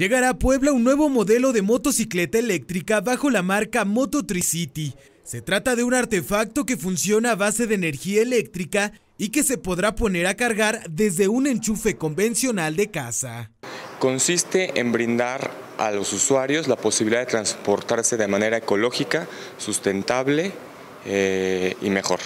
Llegará a Puebla un nuevo modelo de motocicleta eléctrica bajo la marca Moto Tricity. Se trata de un artefacto que funciona a base de energía eléctrica y que se podrá poner a cargar desde un enchufe convencional de casa. Consiste en brindar a los usuarios la posibilidad de transportarse de manera ecológica, sustentable eh, y mejor,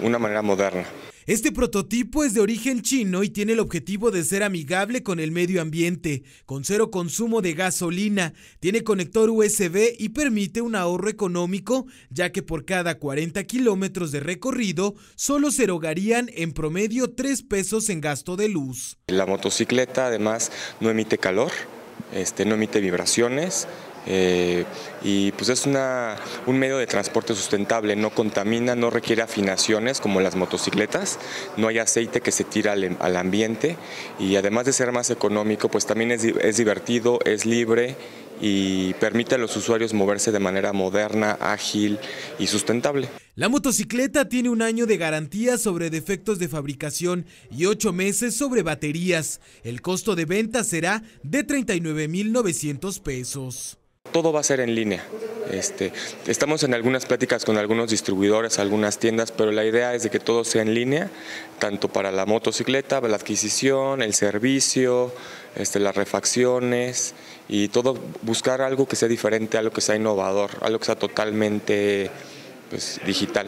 una manera moderna. Este prototipo es de origen chino y tiene el objetivo de ser amigable con el medio ambiente, con cero consumo de gasolina, tiene conector USB y permite un ahorro económico, ya que por cada 40 kilómetros de recorrido solo se erogarían en promedio 3 pesos en gasto de luz. La motocicleta además no emite calor, este, no emite vibraciones, eh, y pues es una, un medio de transporte sustentable, no contamina, no requiere afinaciones como las motocicletas, no hay aceite que se tira al, al ambiente y además de ser más económico, pues también es, es divertido, es libre y permite a los usuarios moverse de manera moderna, ágil y sustentable. La motocicleta tiene un año de garantía sobre defectos de fabricación y ocho meses sobre baterías. El costo de venta será de 39.900 pesos. Todo va a ser en línea. Este, estamos en algunas pláticas con algunos distribuidores, algunas tiendas, pero la idea es de que todo sea en línea, tanto para la motocicleta, para la adquisición, el servicio, este, las refacciones y todo, buscar algo que sea diferente, algo que sea innovador, algo que sea totalmente pues, digital.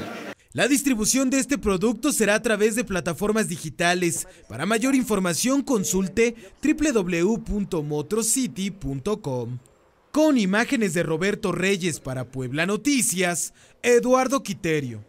La distribución de este producto será a través de plataformas digitales. Para mayor información consulte www.motrocity.com. Con imágenes de Roberto Reyes para Puebla Noticias, Eduardo Quiterio.